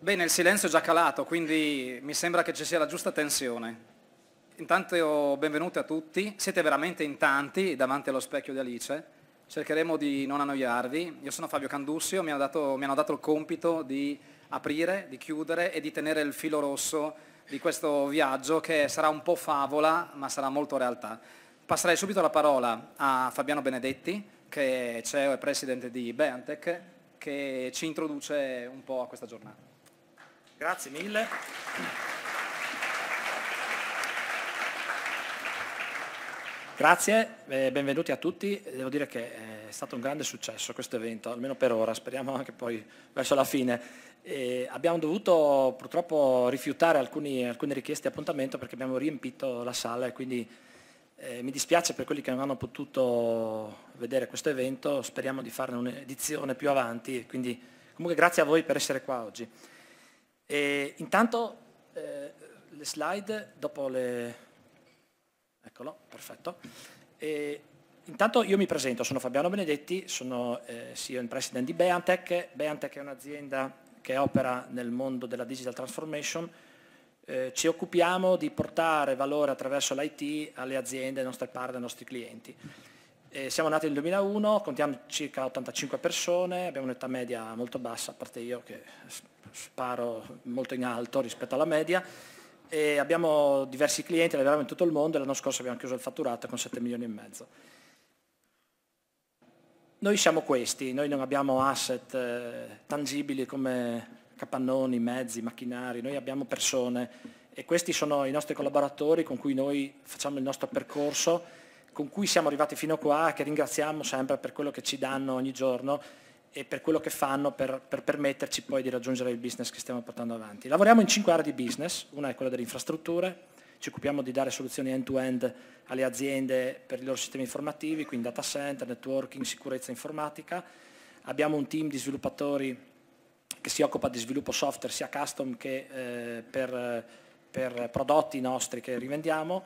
Bene, il silenzio è già calato, quindi mi sembra che ci sia la giusta tensione. Intanto benvenuti a tutti, siete veramente in tanti davanti allo specchio di Alice, cercheremo di non annoiarvi. Io sono Fabio Candussio, mi hanno dato, mi hanno dato il compito di aprire, di chiudere e di tenere il filo rosso di questo viaggio che sarà un po' favola ma sarà molto realtà. Passerei subito la parola a Fabiano Benedetti, che è CEO e Presidente di Beantech, che ci introduce un po' a questa giornata. Grazie mille. Grazie, eh, benvenuti a tutti. Devo dire che eh, è stato un grande successo questo evento, almeno per ora, speriamo anche poi verso la fine. Eh, abbiamo dovuto purtroppo rifiutare alcuni, alcune richieste di appuntamento perché abbiamo riempito la sala e quindi eh, mi dispiace per quelli che non hanno potuto vedere questo evento, speriamo di farne un'edizione più avanti. Quindi, comunque grazie a voi per essere qua oggi. E intanto eh, le slide, dopo le... Eccolo, perfetto. E intanto io mi presento, sono Fabiano Benedetti, sono eh, CEO and President di Beantech. Beantech è un'azienda che opera nel mondo della digital transformation. Eh, ci occupiamo di portare valore attraverso l'IT alle aziende, ai nostri partner, ai nostri clienti. Eh, siamo nati nel 2001, contiamo circa 85 persone, abbiamo un'età media molto bassa, a parte io che sparo molto in alto rispetto alla media e abbiamo diversi clienti, li avevamo in tutto il mondo e l'anno scorso abbiamo chiuso il fatturato con 7 milioni e mezzo. Noi siamo questi, noi non abbiamo asset eh, tangibili come capannoni, mezzi, macchinari, noi abbiamo persone e questi sono i nostri collaboratori con cui noi facciamo il nostro percorso, con cui siamo arrivati fino qua, che ringraziamo sempre per quello che ci danno ogni giorno e per quello che fanno per, per, permetterci poi di raggiungere il business che stiamo portando avanti. Lavoriamo in cinque aree di business, una è quella delle infrastrutture, ci occupiamo di dare soluzioni end-to-end alle aziende per i loro sistemi informativi, quindi data center, networking, sicurezza informatica. Abbiamo un team di sviluppatori che si occupa di sviluppo software sia custom che eh, per, per prodotti nostri che rivendiamo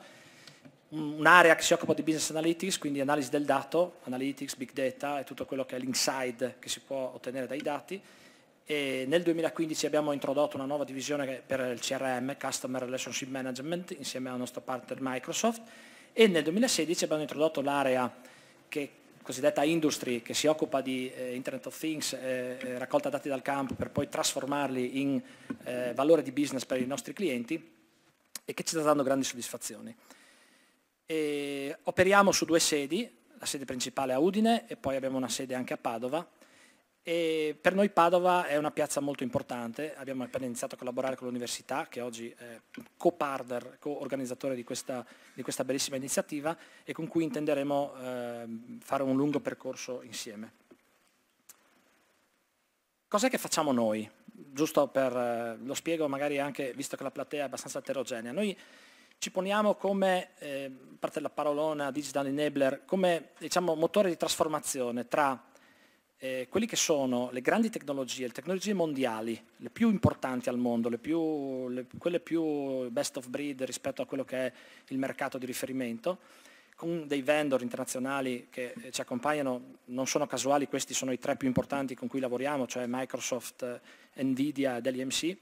un'area che si occupa di business analytics, quindi analisi del dato, analytics, big data e tutto quello che è l'inside che si può ottenere dai dati. E nel 2015 abbiamo introdotto una nuova divisione per il CRM, Customer Relationship Management, insieme al nostro partner Microsoft e nel 2016 abbiamo introdotto l'area cosiddetta industry che si occupa di eh, Internet of Things, eh, eh, raccolta dati dal campo per poi trasformarli in eh, valore di business per i nostri clienti e che ci sta dando grandi soddisfazioni. E operiamo su due sedi, la sede principale a Udine e poi abbiamo una sede anche a Padova. E per noi Padova è una piazza molto importante, abbiamo appena iniziato a collaborare con l'università che oggi è co-partner, co-organizzatore di questa, di questa, bellissima iniziativa e con cui intenderemo eh, fare un lungo percorso insieme. Cos'è che facciamo noi? Giusto per, eh, lo spiego magari anche, visto che la platea è abbastanza eterogenea, noi ci poniamo come, eh, parte la parolona digital enabler, come diciamo, motore di trasformazione tra eh, quelli che sono le grandi tecnologie, le tecnologie mondiali, le più importanti al mondo, le più, le, quelle più best of breed rispetto a quello che è il mercato di riferimento, con dei vendor internazionali che eh, ci accompagnano, non sono casuali, questi sono i tre più importanti con cui lavoriamo, cioè Microsoft, eh, Nvidia e EMC,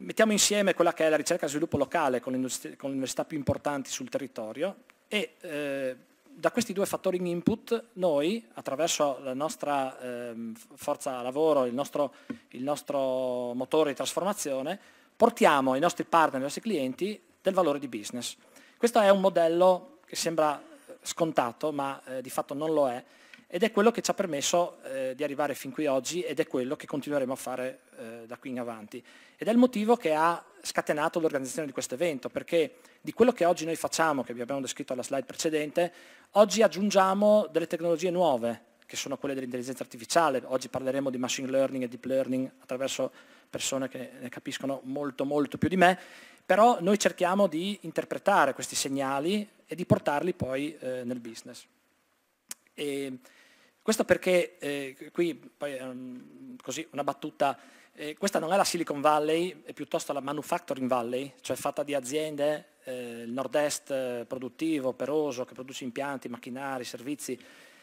mettiamo insieme quella che è la ricerca e sviluppo locale con le università più importanti sul territorio e eh, da questi due fattori in input noi, attraverso la nostra eh, forza lavoro, il nostro, il nostro motore di trasformazione, portiamo ai nostri partner, ai nostri clienti del valore di business. Questo è un modello che sembra eh, scontato, ma eh, di fatto non lo è, ed è quello che ci ha permesso eh, di arrivare fin qui oggi ed è quello che continueremo a fare eh, da qui in avanti. Ed è il motivo che ha scatenato l'organizzazione di questo evento, perché di quello che oggi noi facciamo, che vi abbiamo descritto alla slide precedente, oggi aggiungiamo delle tecnologie nuove, che sono quelle dell'intelligenza artificiale. Oggi parleremo di machine learning e deep learning attraverso persone che ne capiscono molto molto più di me, però noi cerchiamo di interpretare questi segnali e di portarli poi eh, nel business. E questo perché, eh, qui poi, um, così una battuta, eh, questa non è la Silicon Valley, è piuttosto la Manufacturing Valley, cioè fatta di aziende, eh, il nord-est eh, produttivo, operoso, che produce impianti, macchinari, servizi,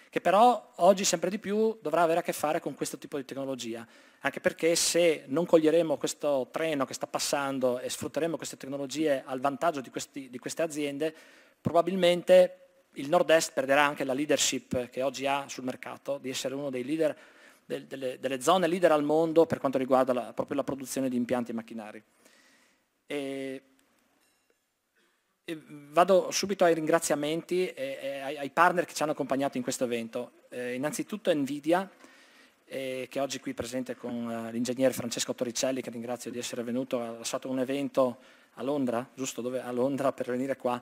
che però oggi sempre di più dovrà avere a che fare con questo tipo di tecnologia, anche perché se non coglieremo questo treno che sta passando e sfrutteremo queste tecnologie al vantaggio di, questi, di queste aziende, probabilmente il nord-est perderà anche la leadership che oggi ha sul mercato, di essere uno dei leader, del, delle, delle, zone leader al mondo per quanto riguarda la, proprio la produzione di impianti e macchinari. E, e vado subito ai ringraziamenti e, e ai, ai, partner che ci hanno accompagnato in questo evento. Eh, innanzitutto Nvidia, eh, che oggi qui presente con eh, l'ingegnere Francesco Torricelli, che ringrazio di essere venuto, ha lasciato un evento a Londra, giusto dove, a Londra per venire qua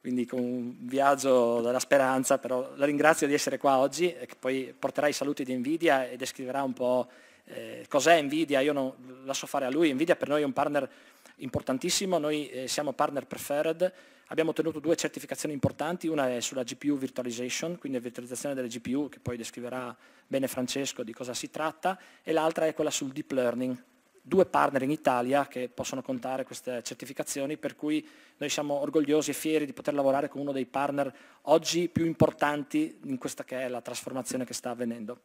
quindi con un viaggio della speranza, però la ringrazio di essere qua oggi e che poi porterà i saluti di Nvidia e descriverà un po' eh, cos'è Nvidia, io non la fare a lui, Nvidia per noi è un partner importantissimo, noi eh, siamo partner preferred, abbiamo ottenuto due certificazioni importanti, una è sulla GPU virtualization, quindi la virtualizzazione delle GPU, che poi descriverà bene Francesco di cosa si tratta, e l'altra è quella sul deep learning, due partner in Italia che possono contare queste certificazioni, per cui noi siamo orgogliosi e fieri di poter lavorare con uno dei partner oggi più importanti in questa che è la trasformazione che sta avvenendo.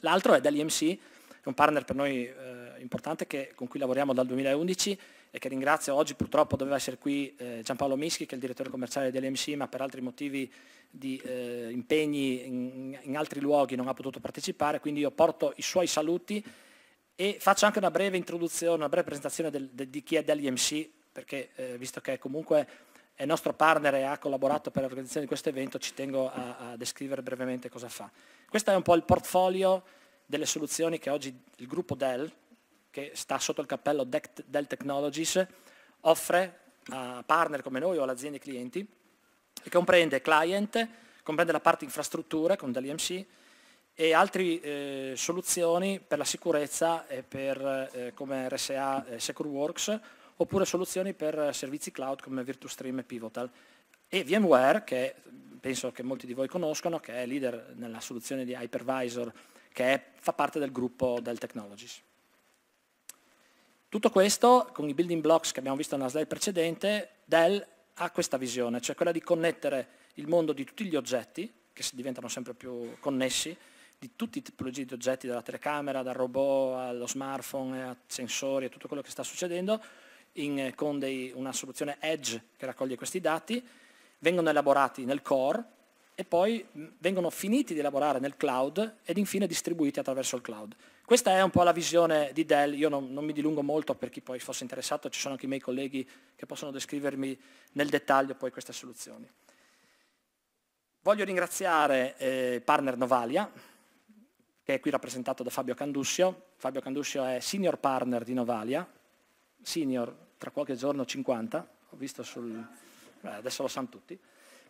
L'altro è dell'IMC, è un partner per noi eh, importante che, con cui lavoriamo dal 2011 e che ringrazio oggi purtroppo doveva essere qui eh, Giampaolo Mischi che è il direttore commerciale dell'IMC ma per altri motivi di eh, impegni in, in altri luoghi non ha potuto partecipare, quindi io porto i suoi saluti e faccio anche una breve introduzione, una breve presentazione del, de, di chi è Dell IMC, perché eh, visto che comunque è nostro partner e ha collaborato per l'organizzazione di questo evento, ci tengo a, a, descrivere brevemente cosa fa. Questo è un po' il portfolio delle soluzioni che oggi il gruppo Dell, che sta sotto il cappello Dell Technologies, offre a partner come noi o alle aziende clienti, e comprende client, comprende la parte infrastrutture con Dell IMC, e altre eh, soluzioni per la sicurezza e per, eh, come RSA eh, SecureWorks oppure soluzioni per eh, servizi cloud come VirtuStream e Pivotal. E VMware, che penso che molti di voi conoscono, che è leader nella soluzione di Hypervisor, che è, fa parte del gruppo Dell Technologies. Tutto questo, con i building blocks che abbiamo visto nella slide precedente, Dell ha questa visione, cioè quella di connettere il mondo di tutti gli oggetti, che diventano sempre più connessi, di tutti i tipologie di oggetti, dalla telecamera, dal robot allo smartphone, a sensori e tutto quello che sta succedendo, in, con dei, una soluzione Edge che raccoglie questi dati, vengono elaborati nel core e poi mm, vengono finiti di elaborare nel cloud ed infine distribuiti attraverso il cloud. Questa è un po' la visione di Dell, io non, non mi dilungo molto per chi poi fosse interessato, ci sono anche i miei colleghi che possono descrivermi nel dettaglio poi queste soluzioni. Voglio ringraziare eh, partner Novalia, che è qui rappresentato da Fabio Canduscio. Fabio Canduscio è senior partner di Novalia, senior tra qualche giorno 50, ho visto sul... Eh, adesso lo sanno tutti,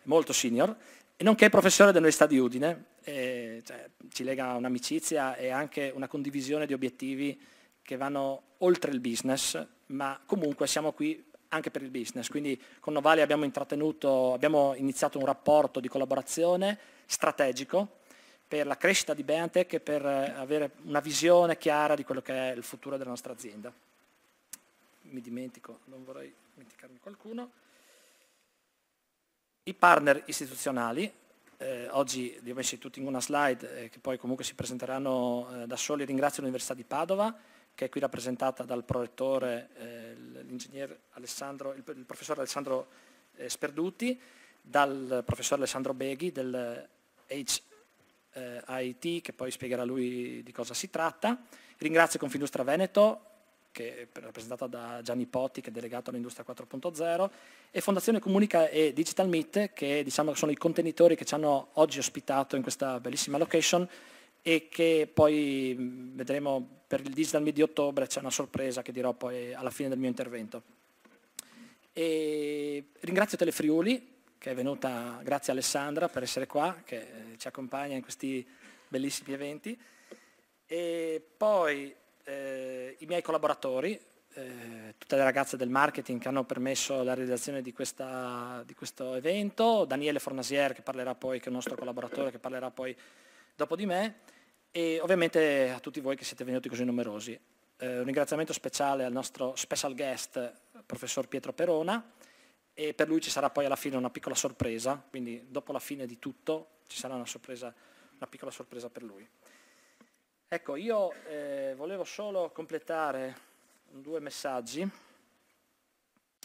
molto senior, e nonché professore dell'Università di Udine, e, cioè, ci lega un'amicizia e anche una condivisione di obiettivi che vanno oltre il business, ma comunque siamo qui anche per il business, quindi con Novalia abbiamo, abbiamo iniziato un rapporto di collaborazione strategico per la crescita di Bentec e per eh, avere una visione chiara di quello che è il futuro della nostra azienda. Mi dimentico, non vorrei dimenticarmi qualcuno. I partner istituzionali, eh, oggi li ho messi tutti in una slide eh, che poi comunque si presenteranno eh, da soli. Ringrazio l'Università di Padova che è qui rappresentata dal prorettore, eh, l'ingegner Alessandro, il, il professor Alessandro eh, Sperduti, dal professor Alessandro Beghi del H eh, AIT che poi spiegherà lui di cosa si tratta. Ringrazio Confindustria Veneto che è rappresentata da Gianni Potti che è delegato all'Industria 4.0 e Fondazione Comunica e Digital Meet che diciamo, sono i contenitori che ci hanno oggi ospitato in questa bellissima location e che poi mm, vedremo per il Digital Meet di ottobre c'è una sorpresa che dirò poi alla fine del mio intervento. E ringrazio Telefriuli che è venuta, grazie Alessandra per essere qua, che eh, ci accompagna in questi bellissimi eventi. E poi eh, i miei collaboratori, eh, tutte le ragazze del marketing che hanno permesso la realizzazione di, questa, di, questo evento, Daniele Fornasier che parlerà poi, che è il nostro collaboratore, che parlerà poi dopo di me, e ovviamente a tutti voi che siete venuti così numerosi. Eh, un ringraziamento speciale al nostro special guest, professor Pietro Perona, e per lui ci sarà poi alla fine una piccola sorpresa, quindi dopo la fine di tutto ci sarà una, sorpresa, una piccola sorpresa per lui. Ecco, io eh, volevo solo completare due messaggi.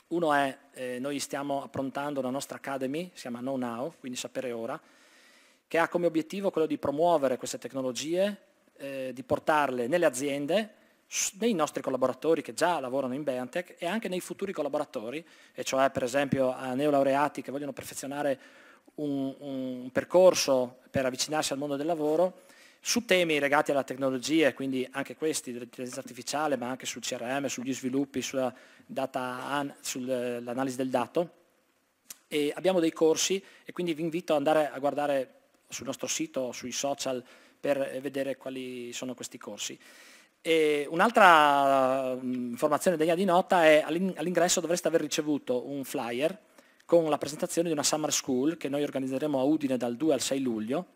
Uno è, eh, noi stiamo approntando la nostra Academy, si chiama Know Now, quindi Sapere Ora, che ha come obiettivo quello di promuovere queste tecnologie, eh, di portarle nelle aziende nei nostri collaboratori che già lavorano in Bentech e anche nei futuri collaboratori, e cioè per esempio a neolaureati che vogliono perfezionare un, un percorso per avvicinarsi al mondo del lavoro, su temi legati alla tecnologia, quindi anche questi, dell'intelligenza artificiale, ma anche sul CRM, sugli sviluppi, sull'analisi del dato. E abbiamo dei corsi e quindi vi invito ad andare a guardare sul nostro sito, sui social, per vedere quali sono questi corsi. E un'altra mm, informazione degna di nota è all'ingresso dovreste aver ricevuto un flyer con la presentazione di una summer school che noi organizzeremo a Udine dal 2 al 6 luglio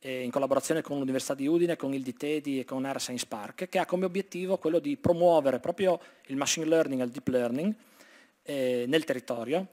in collaborazione con l'Università di Udine, con il DITEDI e con Air Science Park, che ha come obiettivo quello di promuovere proprio il machine learning e il deep learning eh, nel territorio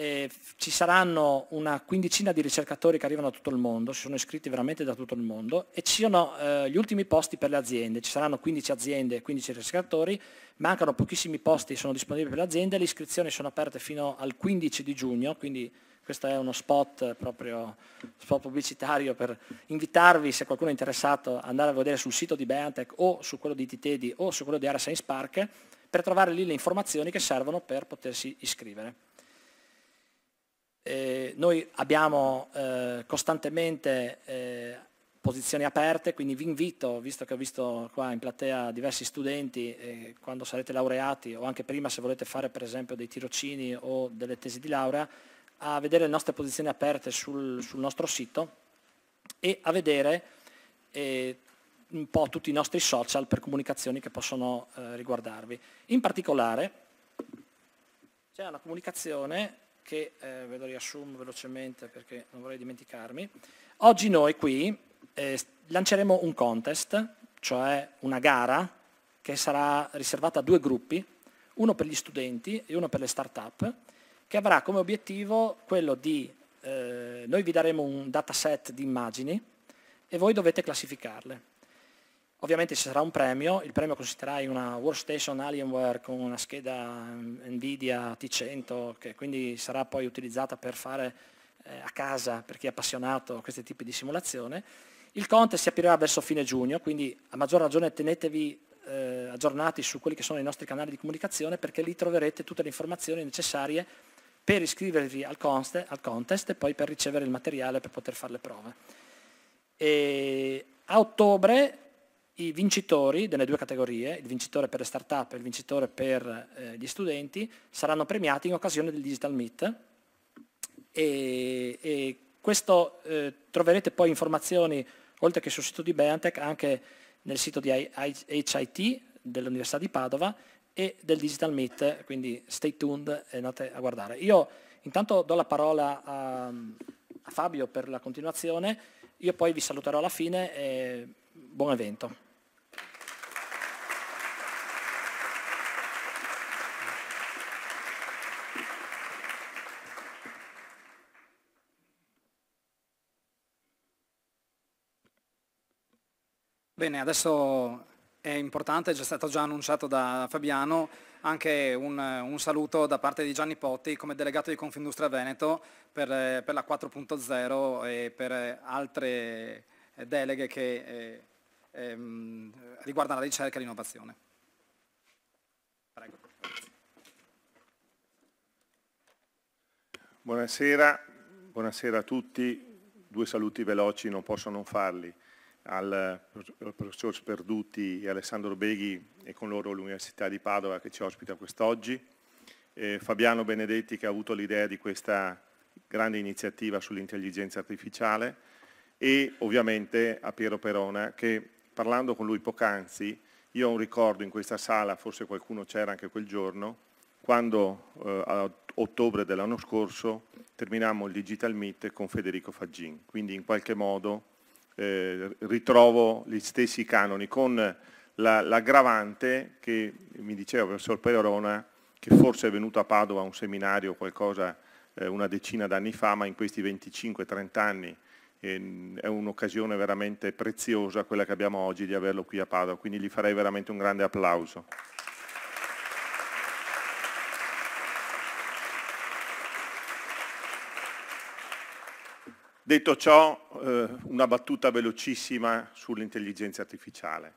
eh, ci saranno una quindicina di ricercatori che arrivano da tutto il mondo, si sono iscritti veramente da tutto il mondo e ci sono eh, gli ultimi posti per le aziende, ci saranno 15 aziende e 15 ricercatori, mancano pochissimi posti, sono disponibili per le aziende, le iscrizioni sono aperte fino al 15 di giugno, quindi questo è uno spot proprio spot pubblicitario per invitarvi, se qualcuno è interessato, ad andare a vedere sul sito di Beantech o su quello di Titedi o su quello di Area Science Park per trovare lì le informazioni che servono per potersi iscrivere. Eh, noi abbiamo eh, costantemente eh, posizioni aperte, quindi vi invito, visto che ho visto qua in platea diversi studenti, eh, quando sarete laureati o anche prima se volete fare per esempio dei tirocini o delle tesi di laurea, a vedere le nostre posizioni aperte sul, sul nostro sito e a vedere eh, un po' tutti i nostri social per comunicazioni che possono riguardarvi. In particolare c'è una comunicazione che eh, ve lo riassumo velocemente perché non vorrei dimenticarmi. Oggi noi qui eh, lanceremo un contest, cioè una gara che sarà riservata a due gruppi, uno per gli studenti e uno per le start-up, che avrà come obiettivo quello di, eh, noi vi daremo un dataset di immagini e voi dovete classificarle. Ovviamente ci sarà un premio, il premio consisterà in una workstation Alienware con una scheda Nvidia T100 che quindi sarà poi utilizzata per fare eh, a casa per chi è appassionato a questi tipi di simulazione. Il contest si aprirà verso fine giugno, quindi a maggior ragione tenetevi eh, aggiornati su quelli che sono i nostri canali di comunicazione perché lì troverete tutte le informazioni necessarie per iscrivervi al, const, al contest e poi per ricevere il materiale per poter fare le prove. E a ottobre i vincitori delle due categorie, il vincitore per le start-up e il vincitore per eh, gli studenti, saranno premiati in occasione del Digital Meet e, e questo eh, troverete poi informazioni, oltre che sul sito di Beantech, anche nel sito di HIT dell'Università di Padova e del Digital Meet, quindi stay tuned e andate a guardare. Io intanto do la parola a, a Fabio per la continuazione, io poi vi saluterò alla fine e buon evento. Bene, adesso è importante, è già stato già annunciato da Fabiano, anche un, un, saluto da parte di Gianni Potti come delegato di Confindustria Veneto per, per la 4.0 e per altre deleghe che eh, ehm, riguardano la ricerca e l'innovazione. Buonasera, buonasera a tutti, due saluti veloci non posso non farli al professor Sperduti e Alessandro Beghi e con loro l'Università di Padova che ci ospita quest'oggi. Eh, Fabiano Benedetti che ha avuto l'idea di questa grande iniziativa sull'intelligenza artificiale e ovviamente a Piero Perona che parlando con lui poc'anzi io ho un ricordo in questa sala, forse qualcuno c'era anche quel giorno, quando eh, a ottobre dell'anno scorso terminammo il Digital Meet con Federico Faggin, quindi in qualche modo eh, ritrovo gli stessi canoni, con l'aggravante che mi diceva il professor Perorona, che forse è venuto a Padova a un seminario qualcosa eh, una decina d'anni fa, ma in questi 25-30 anni eh, è un'occasione veramente preziosa quella che abbiamo oggi di averlo qui a Padova, quindi gli farei veramente un grande applauso. Detto ciò, eh, una battuta velocissima sull'intelligenza artificiale.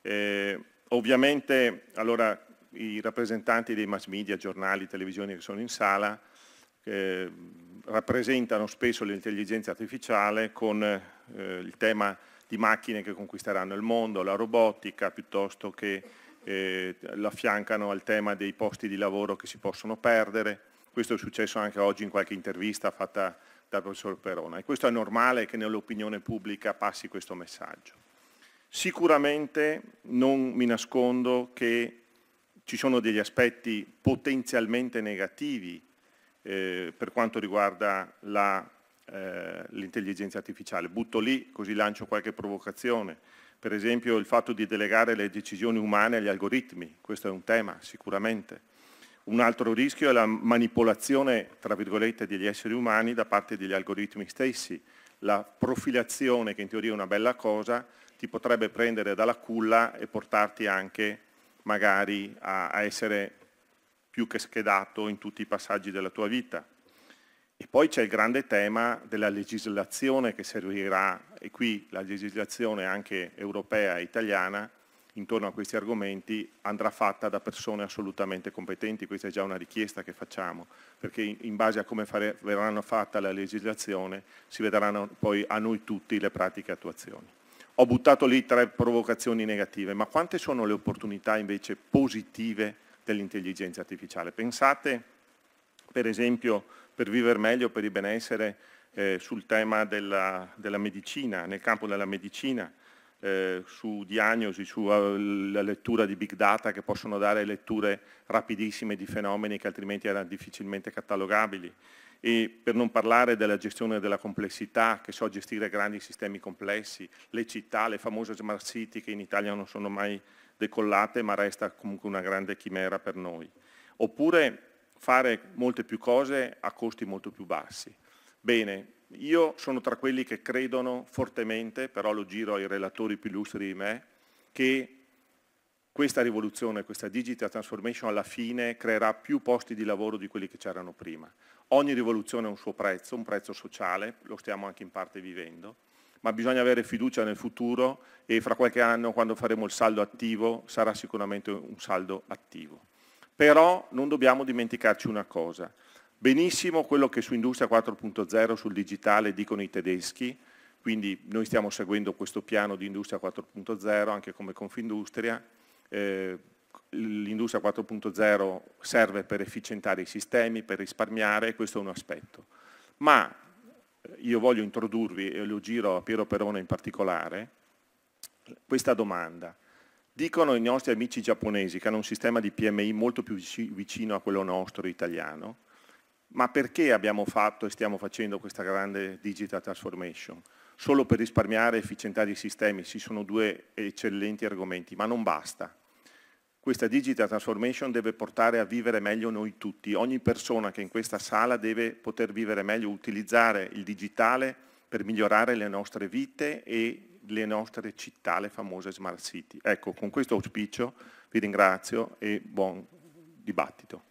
Eh, ovviamente, allora, i rappresentanti dei mass media, giornali, televisioni che sono in sala, eh, rappresentano spesso l'intelligenza artificiale con eh, il tema di macchine che conquisteranno il mondo, la robotica, piuttosto che eh, l'affiancano al tema dei posti di lavoro che si possono perdere. Questo è successo anche oggi in qualche intervista fatta dal professor Perona e questo è normale che nell'opinione pubblica passi questo messaggio. Sicuramente non mi nascondo che ci sono degli aspetti potenzialmente negativi eh, per quanto riguarda eh, l'intelligenza eh, artificiale. Butto lì, così lancio qualche provocazione. Per esempio il fatto di delegare le decisioni umane agli algoritmi, questo è un tema sicuramente. Un altro rischio è la manipolazione, tra virgolette, degli esseri umani da parte degli algoritmi stessi. La profilazione, che in teoria è una bella cosa, ti potrebbe prendere dalla culla e portarti anche magari a, a essere più che schedato in tutti i passaggi della tua vita. E poi c'è il grande tema della legislazione che servirà, e qui la legislazione anche europea e italiana, intorno a questi argomenti andrà fatta da persone assolutamente competenti, questa è già una richiesta che facciamo, perché in base a come fare, verranno fatta la legislazione si vedranno poi a noi tutti le pratiche attuazioni. Ho buttato lì tre provocazioni negative, ma quante sono le opportunità invece positive dell'intelligenza artificiale? Pensate per esempio per vivere meglio, per il benessere eh, sul tema della, della medicina, nel campo della medicina, eh, su diagnosi, sulla eh, lettura di big data che possono dare letture rapidissime di fenomeni che altrimenti erano difficilmente catalogabili e per non parlare della gestione della complessità, che so gestire grandi sistemi complessi, le città, le famose smart city che in Italia non sono mai decollate ma resta comunque una grande chimera per noi. Oppure fare molte più cose a costi molto più bassi. Bene, io sono tra quelli che credono fortemente, però lo giro ai relatori più illustri di me, che questa rivoluzione, questa digital transformation alla fine creerà più posti di lavoro di quelli che c'erano prima. Ogni rivoluzione ha un suo prezzo, un prezzo sociale, lo stiamo anche in parte vivendo, ma bisogna avere fiducia nel futuro e fra qualche anno quando faremo il saldo attivo sarà sicuramente un saldo attivo. Però non dobbiamo dimenticarci una cosa, Benissimo quello che su Industria 4.0 sul digitale dicono i tedeschi, quindi noi stiamo seguendo questo piano di Industria 4.0 anche come Confindustria. Eh, L'Industria 4.0 serve per efficientare i sistemi, per risparmiare, questo è un aspetto. Ma eh, io voglio introdurvi, e lo giro a Piero Perone in particolare, questa domanda. Dicono i nostri amici giapponesi che hanno un sistema di PMI molto più vicino a quello nostro italiano, ma perché abbiamo fatto e stiamo facendo questa grande digital transformation? Solo per risparmiare e efficientare i sistemi, ci sono due eccellenti argomenti, ma non basta. Questa digital transformation deve portare a vivere meglio noi tutti, ogni persona che è in questa sala deve poter vivere meglio, utilizzare il digitale per migliorare le nostre vite e le nostre città, le famose smart city. Ecco, con questo auspicio vi ringrazio e buon dibattito.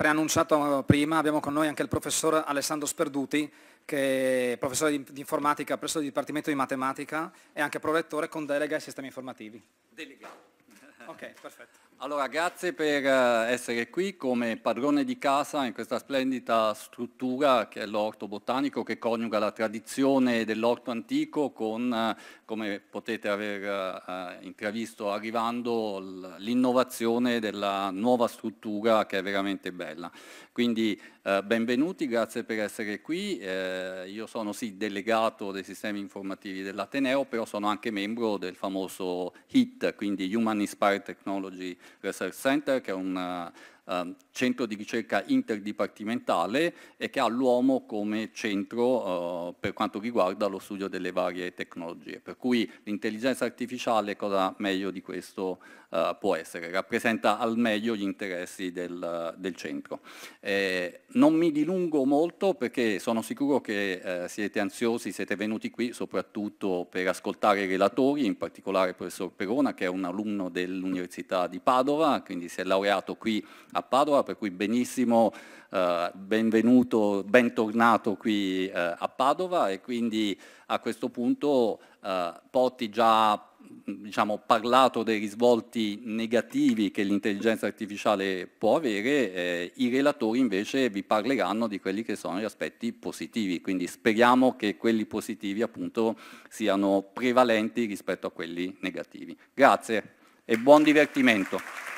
preannunciato eh, prima, abbiamo con noi anche il professor Alessandro Sperduti, che è professore di informatica presso il Dipartimento di Matematica e anche prorettore con delega ai sistemi informativi. Delega. Ok, perfetto. Allora, grazie per eh, essere qui come padrone di casa in questa splendida struttura che è l'orto botanico che coniuga la tradizione dell'orto antico con, eh, come potete aver eh, intravisto arrivando, l'innovazione della nuova struttura che è veramente bella. Quindi benvenuti, grazie per essere qui. io sono sì delegato dei sistemi informativi dell'Ateneo, però sono anche membro del famoso HIT, quindi Human Inspired Technology Research Center, che è un uh, centro di ricerca interdipartimentale e che ha l'uomo come centro uh, per quanto riguarda lo studio delle varie tecnologie. Per cui l'intelligenza artificiale, cosa meglio di questo? Eh, può essere, rappresenta al meglio gli interessi del, del centro. Eh, non mi dilungo molto perché sono sicuro che eh, siete ansiosi, siete venuti qui soprattutto per ascoltare i relatori, in particolare il professor Perona che è un alunno dell'Università di Padova, quindi si è laureato qui a Padova, per cui benissimo, eh, benvenuto, bentornato qui eh, a Padova e quindi a questo punto Potti già diciamo, parlato dei risvolti negativi che l'intelligenza artificiale può avere, eh, i relatori invece vi parleranno di quelli che sono gli aspetti positivi, quindi speriamo che quelli positivi appunto siano prevalenti rispetto a quelli negativi. Grazie e buon divertimento.